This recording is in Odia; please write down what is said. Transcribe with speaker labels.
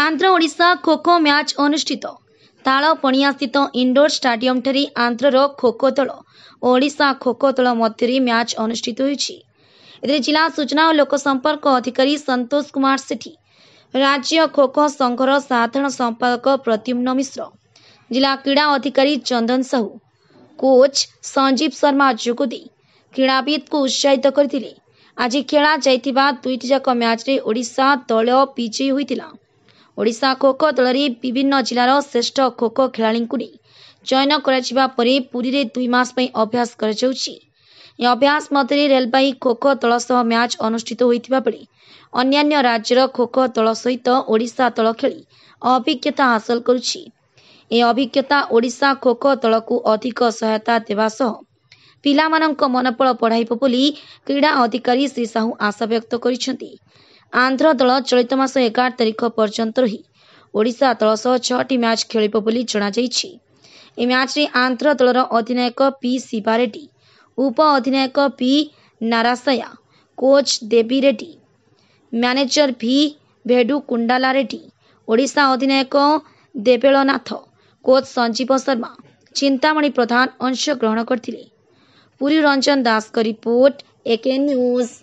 Speaker 1: ଆନ୍ଧ୍ର ଓଡ଼ିଶା ଖୋଖୋ ମ୍ୟାଚ୍ ଅନୁଷ୍ଠିତ ତାଳପଣିଆସ୍ଥିତ ଇଣ୍ଡୋର ଷ୍ଟାଡିୟମ୍ଠାରେ ଆନ୍ଧ୍ରର ଖୋଖୋ ଦଳ ଓଡ଼ିଶା ଖୋଖୋ ଦଳ ମଧ୍ୟରେ ମ୍ୟାଚ୍ ଅନୁଷ୍ଠିତ ହୋଇଛି ଏଥିରେ ଜିଲ୍ଲା ସୂଚନା ଓ ଲୋକସମ୍ପର୍କ ଅଧିକାରୀ ସନ୍ତୋଷ କୁମାର ସେଠୀ ରାଜ୍ୟ ଖୋଖୋ ସଂଘର ସାଧାରଣ ସମ୍ପାଦକ ପ୍ରତ୍ୟୁମ୍ନ ମିଶ୍ର ଜିଲ୍ଲା କ୍ରୀଡ଼ା ଅଧିକାରୀ ଚନ୍ଦନ ସାହୁ କୋଚ୍ ସଞ୍ଜୀବ ଶର୍ମା ଯୋଗ ଦେଇ କ୍ରୀଡ଼ାବିତ୍କୁ ଉତ୍ସାହିତ କରିଥିଲେ ଆଜି ଖେଳାଯାଇଥିବା ଦୁଇଟିଯାକ ମ୍ୟାଚ୍ରେ ଓଡ଼ିଶା ଦଳ ବିଜୟୀ ହୋଇଥିଲା ଓଡ଼ିଶା ଖୋଖୋ ଦଳରେ ବିଭିନ୍ନ ଜିଲ୍ଲାର ଶ୍ରେଷ୍ଠ ଖୋଖୋ ଖେଳାଳିଙ୍କୁ ନେଇ ଚୟନ କରାଯିବା ପରେ ପୁରୀରେ ଦୁଇ ମାସ ପାଇଁ ଅଭ୍ୟାସ କରାଯାଉଛି ଏହି ଅଭ୍ୟାସ ମଧ୍ୟରେ ରେଳବାଇ ଖୋଖୋ ଦଳ ସହ ମ୍ୟାଚ୍ ଅନୁଷ୍ଠିତ ହୋଇଥିବା ବେଳେ ଅନ୍ୟାନ୍ୟ ରାଜ୍ୟର ଖୋଖୋ ଦଳ ସହିତ ଓଡ଼ିଶା ଦଳ ଖେଳି ଅଭିଜ୍ଞତା ହାସଲ କରୁଛି ଏହି ଅଭିଜ୍ଞତା ଓଡ଼ିଶା ଖୋଖୋ ଦଳକୁ ଅଧିକ ସହାୟତା ଦେବା ସହ ପିଲାମାନଙ୍କ ମନୋବଳ ବଢ଼ାଇବ ବୋଲି କ୍ରୀଡ଼ା ଅଧିକାରୀ ଶ୍ରୀ ସାହୁ ଆଶାବ୍ୟକ୍ତ କରିଛନ୍ତି ଆନ୍ଧ୍ର ଦଳ ଚଳିତ ମାସ ଏଗାର ତାରିଖ ପର୍ଯ୍ୟନ୍ତ ରହି ଓଡ଼ିଶା ଦଳ ସହ ଛଅଟି ମ୍ୟାଚ୍ ଖେଳିବ ବୋଲି ଜଣାଯାଇଛି ଏହି ମ୍ୟାଚ୍ରେ ଆନ୍ଧ୍ର ଦଳର ଅଧିନାୟକ ପି ଶିବା ରେଡ୍ଡି ଉପ ଅଧିନାୟକ P Narasayya coach Devi Reddy manager V Vedu Kundala Reddy Odisha ଅଧିନାୟକ ଦେବେଳନାଥ କୋଚ୍ ସଞ୍ଜୀବ ଶର୍ମା ଚିନ୍ତାମଣି ପ୍ରଧାନ ଅଂଶଗ୍ରହଣ କରିଥିଲେ ପୁରୀ ରଞ୍ଜନ ଦାସଙ୍କ ରିପୋର୍ଟ ଏକେ ନ୍ୟୁଜ୍